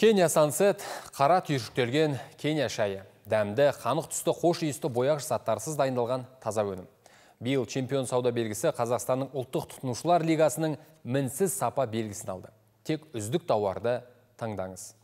Кения сансет қара түйіршіктелген Кения шайы. Дәмді, қанық түсті қош иісті бояғыш заттарсыз дайындалған таза өнім. Биыл чемпион сауда белгісі Қазақстанның ұлттық тұтынушылар лигасының мінсіз сапа белгісін алды. Тек үздік тауарды таңдаңыз.